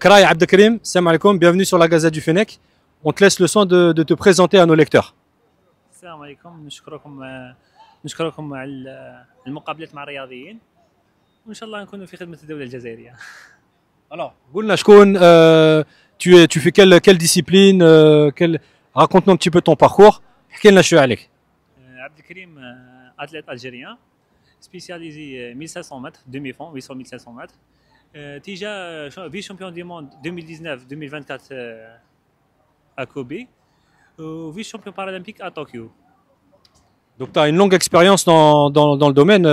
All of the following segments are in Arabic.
Kraï Abdelkrim, salam alaikum, bienvenue sur la Gazette du Fennec. On te laisse le soin de, de te présenter à nos lecteurs. السلام pour la rencontre avec les مع الرياضيين وان nous serons نكونوا في خدمه الدوله الجزائريه Alors, Goulna nous euh, tu, es, tu fais quelle, quelle discipline euh, Raconte-nous un petit peu ton parcours. Quel est عليك euh, Abdelkrim, euh, athlète algérien, spécialisé 1500 mètres, demi-fond, 800-1500 mètres déjà euh, euh, vice-champion du monde 2019-2024 euh, à Kobe, vice-champion paralympique à Tokyo. Donc tu as une longue expérience dans, le domaine.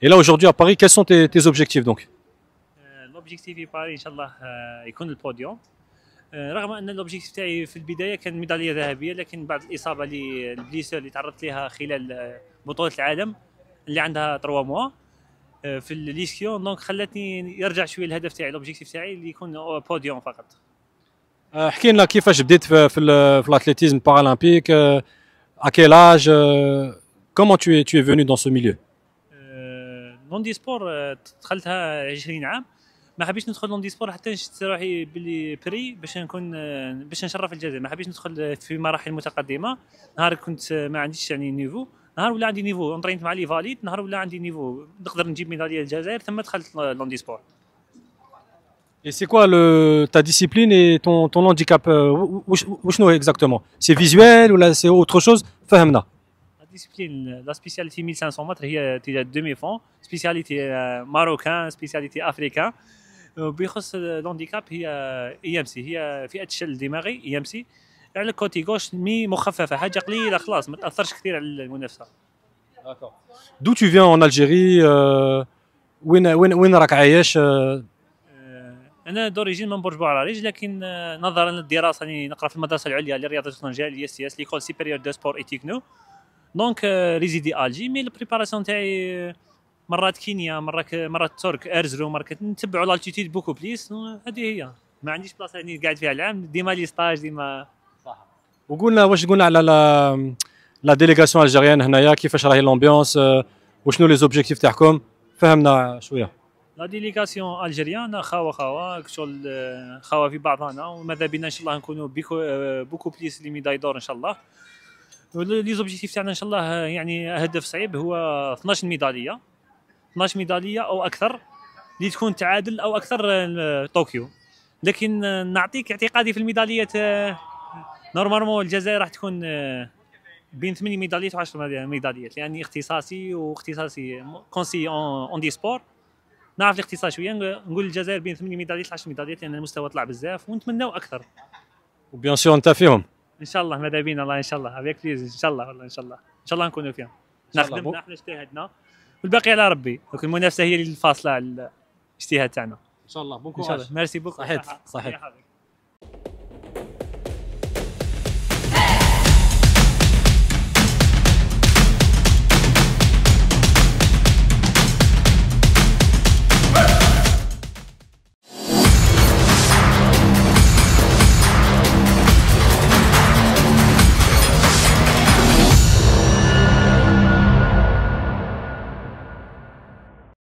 et là aujourd'hui à Paris, quels sont tes, objectifs donc L'objectif à Paris, رغم ان في البدايه كان ميداليه ذهبيه لكن بعد الاصابه اللي اللي تعرضت خلال العالم اللي عندها 3 mois, آه، في الليسيون دونك خلاتني يرجع شويه الهدف تاعي لوبجيكتيف تاعي اللي يكون بوديوم فقط آه، احكي لنا كيفاش بديت في في الاتليتيزم بارالمبيك اكيل اج كومون تو tu es tu es venu dans آه، لوندي سبور دخلتها 20 عام ما حبيتش ندخل لوندي سبور حتى شفت روحي بلي بري باش نكون باش نشرف الجزائر ما حبيتش ندخل في مراحل متقدمه نهار كنت ما عنديش يعني نيفو نهار ولا عندي نيفو اونترينت مع لي فاليد نهار ولا عندي نيفو نقدر نجيب ميداليه الجزائر ثم دخلت لوندي سبور Et c'est quoi le, ta discipline et ton, ton handicap Où exactement C'est visuel ou là c'est autre chose Fahemna. La discipline, la spécialité 1500 mètres, il y a demi-fond, spécialité marocain, spécialité africain. بيخص الهانديكاب هي اي ام سي هي فئه الشل الدماغي اي ام سي يعني كوتي جوش مي مخففه حاجه قليله خلاص ما تاثرش كثير على المنافسه دو تو فيان اون الجيري وين وين وين راك عايش euh؟ آه، انا دوريجين من برج بوعراريج لكن آه، نظرا للدراسه راني نقرا في المدرسه العليا للرياضه الطنجيه الاي اس اس ليكول سوبيريور دو سبور اي تيكنو دونك ريزيدي الجي مي البريباراسيون تاعي آه، مرات كينيا مرات مرات ترك ارزرو مرات نتبعوا لالتيتود بوكو بليس هذه هي ما عنديش بلاصه اللي يعني قاعد فيها العام ديما لي ستاج ديما وقلنا واش قلنا على لا لا ديليغاسيون الجيريان هنايا كيفاش راهي لومبيونس آه، وشنو لي زوبجيكتيف تاعكم فهمنا شويه لا ديليغاسيون الجيريان خاوة خاوة شغل آه، خاوة في بعضنا وماذا بينا ان شاء الله نكونوا بوكو بليس لي ميداي دور ان شاء الله لي زوبجيكتيف تاعنا ان شاء الله آه، يعني هدف صعيب هو 12 ميداليه 12 ميداليه او اكثر اللي تكون تعادل او اكثر طوكيو لكن نعطيك اعتقادي في الميداليات نورمالمون الجزائر راح تكون آه، بين 8 ميداليات و10 ميداليات لاني يعني اختصاصي واختصاصي كونسي اون دي سبور نعرف الاختصاص شويه نقول الجزائر بين 8 ميداليات و 10 ميداليات لان يعني المستوى طلع بزاف ونتمناو اكثر وبيان سور انت فيهم ان شاء الله ماذا بينا الله ان شاء الله افيك بليز ان شاء الله والله ان شاء الله ان شاء الله نكونوا فيهم نخدم احنا اجتهدنا والباقي على ربي دوك المنافسه هي الفاصله على الاجتهاد تاعنا ان شاء الله بوكو ان شاء الله ميرسي بوكو صحيح, صحيح.